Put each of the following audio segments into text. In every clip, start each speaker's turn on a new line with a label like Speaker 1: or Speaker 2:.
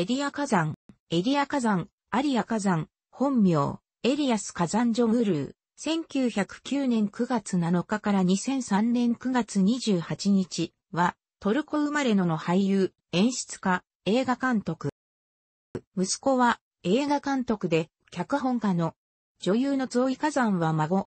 Speaker 1: エリア火山、エリア火山、アリア火山、本名、エリアス火山ジョグルー、1909年9月7日から2003年9月28日は、トルコ生まれのの俳優、演出家、映画監督。息子は映画監督で、脚本家の女優のゾイ火山は孫。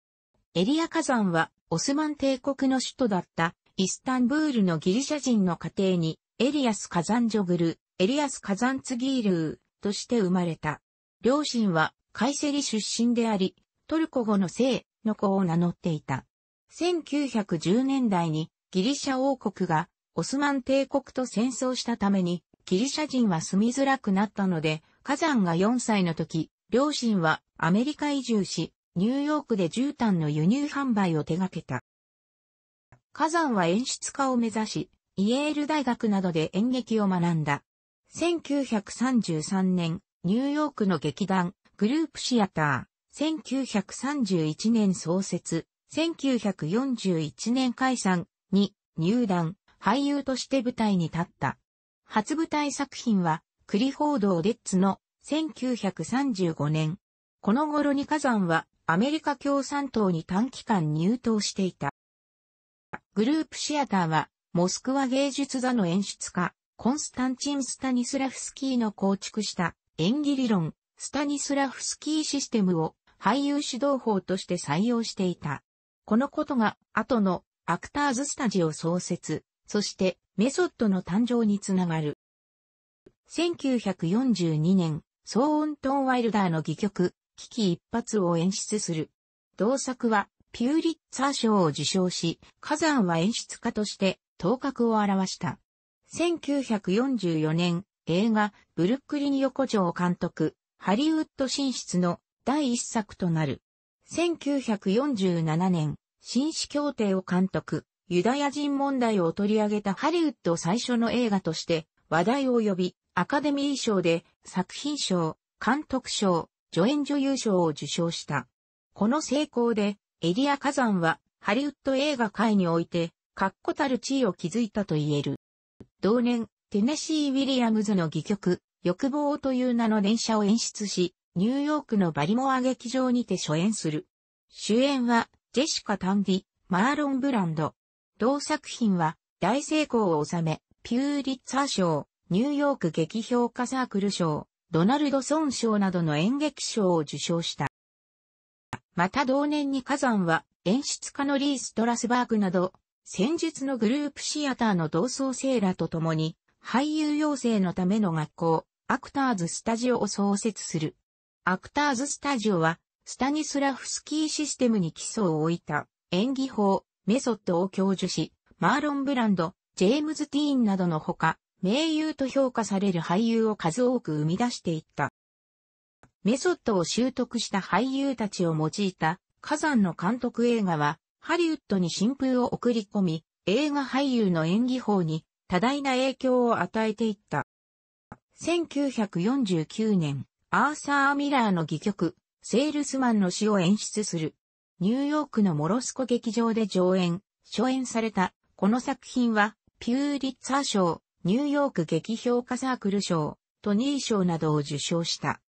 Speaker 1: エリア火山はオスマン帝国の首都だったイスタンブールのギリシャ人の家庭にエリアス火山ジョグルエリアス・カザンツギールーとして生まれた。両親はカイセリ出身であり、トルコ語の聖の子を名乗っていた。1910年代にギリシャ王国がオスマン帝国と戦争したためにギリシャ人は住みづらくなったので、カザンが4歳の時、両親はアメリカ移住し、ニューヨークで絨毯の輸入販売を手掛けた。火山は演出家を目指し、イエール大学などで演劇を学んだ。1933年、ニューヨークの劇団、グループシアター、1931年創設、1941年解散に入団、俳優として舞台に立った。初舞台作品は、クリフォード・オデッツの1935年。この頃に火山はアメリカ共産党に短期間入党していた。グループシアターはモスクワ芸術座の演出家、コンスタンチン・スタニスラフスキーの構築した演技理論、スタニスラフスキーシステムを俳優指導法として採用していた。このことが後のアクターズスタジオ創設、そしてメソッドの誕生につながる。1942年、ソーントン・ワイルダーの戯曲、危機一発を演出する。同作はピューリッツァー賞を受賞し、火山は演出家として頭角を現した。1944年、映画、ブルックリン横丁監督、ハリウッド進出の第一作となる。1947年、紳士協定を監督、ユダヤ人問題を取り上げたハリウッド最初の映画として話題を呼び、アカデミー賞で作品賞、監督賞、助演女優賞を受賞した。この成功で、エリア火山はハリウッド映画界において、確固たる地位を築いたと言える。同年、テネシー・ウィリアムズの戯曲、欲望という名の電車を演出し、ニューヨークのバリモア劇場にて初演する。主演は、ジェシカ・タンディ、マーロン・ブランド。同作品は、大成功を収め、ピューリッツァー賞、ニューヨーク劇評価サークル賞、ドナルド・ソン賞などの演劇賞を受賞した。また同年に火山は、演出家のリー・ストラスバーグなど、戦術のグループシアターの同窓生らと共に、俳優養成のための学校、アクターズスタジオを創設する。アクターズスタジオは、スタニスラフスキーシステムに基礎を置いた演技法、メソッドを教授し、マーロン・ブランド、ジェームズ・ティーンなどのほか、名優と評価される俳優を数多く生み出していった。メソッドを習得した俳優たちを用いた火山の監督映画はハリウッドに新風を送り込み、映画俳優の演技法に多大な影響を与えていった。1949年、アーサー・ミラーの戯曲、セールスマンの死を演出する。ニューヨークのモロスコ劇場で上演、初演された、この作品は、ピューリッツァー賞、ニューヨーク劇評価サークル賞、トニー賞などを受賞した。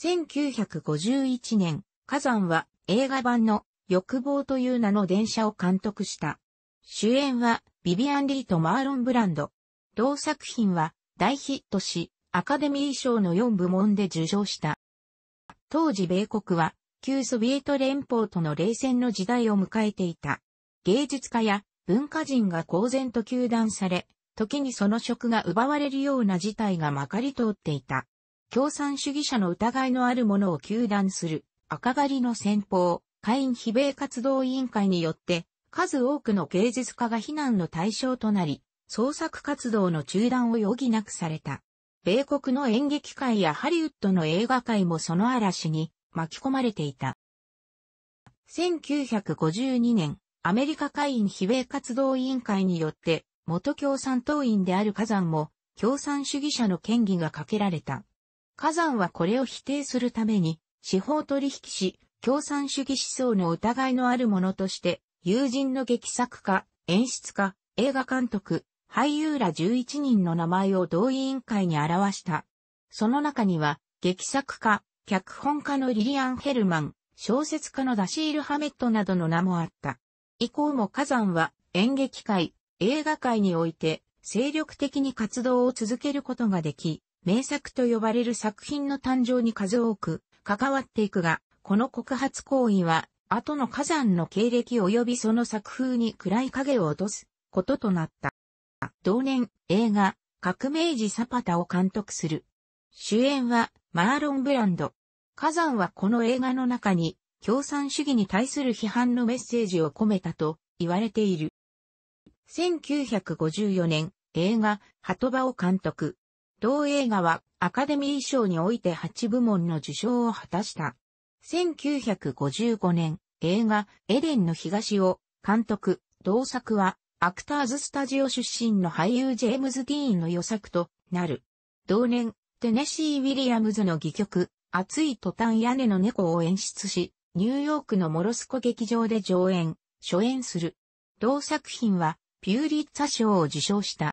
Speaker 1: 1951年、火山は映画版の欲望という名の電車を監督した。主演は、ビビアン・リーとマーロン・ブランド。同作品は、大ヒットし、アカデミー賞の4部門で受賞した。当時米国は、旧ソビエト連邦との冷戦の時代を迎えていた。芸術家や文化人が公然と糾弾され、時にその職が奪われるような事態がまかり通っていた。共産主義者の疑いのある者を糾弾する赤狩りの戦法、会員非米活動委員会によって、数多くの芸術家が非難の対象となり、創作活動の中断を余儀なくされた。米国の演劇界やハリウッドの映画界もその嵐に巻き込まれていた。1952年、アメリカ会員非米活動委員会によって、元共産党員である火山も、共産主義者の権威がかけられた。火山はこれを否定するために、司法取引士、共産主義思想の疑いのあるものとして、友人の劇作家、演出家、映画監督、俳優ら11人の名前を同委員会に表した。その中には、劇作家、脚本家のリリアン・ヘルマン、小説家のダシール・ハメットなどの名もあった。以降も火山は演劇界、映画界において精力的に活動を続けることができ、名作と呼ばれる作品の誕生に数多く関わっていくが、この告発行為は、後の火山の経歴及びその作風に暗い影を落とすこととなった。同年、映画、革命児サパタを監督する。主演は、マーロン・ブランド。火山はこの映画の中に、共産主義に対する批判のメッセージを込めたと言われている。1954年、映画、鳩場を監督。同映画はアカデミー賞において8部門の受賞を果たした。1955年、映画、エデンの東を、監督、同作は、アクターズスタジオ出身の俳優ジェームズ・ディーンの予作となる。同年、テネシー・ウィリアムズの戯曲、熱い途端屋根の猫を演出し、ニューヨークのモロスコ劇場で上演、初演する。同作品は、ピューリッツァ賞を受賞した。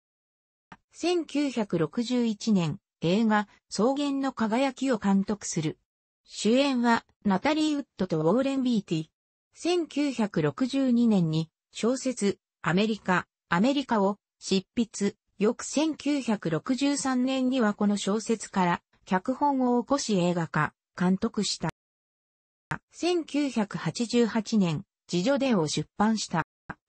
Speaker 1: 1961年、映画、草原の輝きを監督する。主演はナタリー・ウッドとウォーレン・ビーティ。1962年に小説アメリカ、アメリカを執筆。翌1963年にはこの小説から脚本を起こし映画化、監督した。1988年、自助伝を出版した。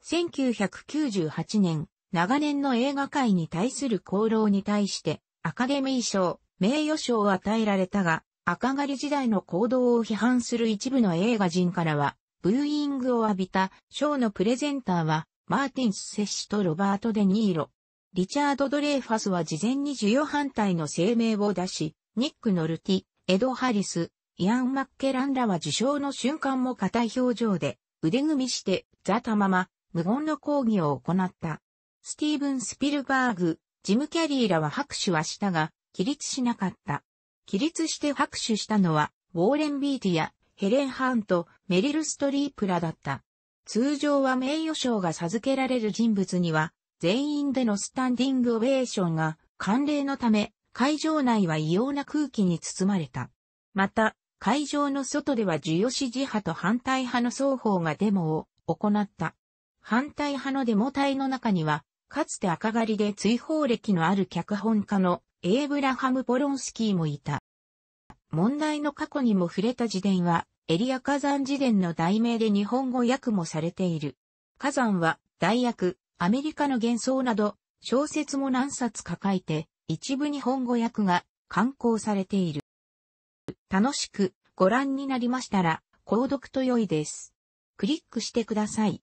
Speaker 1: 1998年、長年の映画界に対する功労に対して、アカデミー賞、名誉賞を与えられたが、赤狩り時代の行動を批判する一部の映画人からは、ブーイングを浴びたショーのプレゼンターは、マーティンス・セッシュとロバート・デ・ニーロ。リチャード・ドレーファスは事前に授与反対の声明を出し、ニック・ノルティ、エド・ハリス、イアン・マッケランらは受賞の瞬間も硬い表情で、腕組みして、ざたまま、無言の抗議を行った。スティーブン・スピルバーグ、ジム・キャリーらは拍手はしたが、起立しなかった。起立して拍手したのは、ウォーレン・ビーティやヘレン・ハーント、メリル・ストリープらだった。通常は名誉賞が授けられる人物には、全員でのスタンディングオベーションが、慣例のため、会場内は異様な空気に包まれた。また、会場の外では授与支持派と反対派の双方がデモを行った。反対派のデモ隊の中には、かつて赤狩りで追放歴のある脚本家のエーブラハム・ポロンスキーもいた。問題の過去にも触れた自伝は、エリア火山自伝の題名で日本語訳もされている。火山は、大役、アメリカの幻想など、小説も何冊か書いて、一部日本語訳が刊行されている。楽しくご覧になりましたら、購読と良いです。クリックしてください。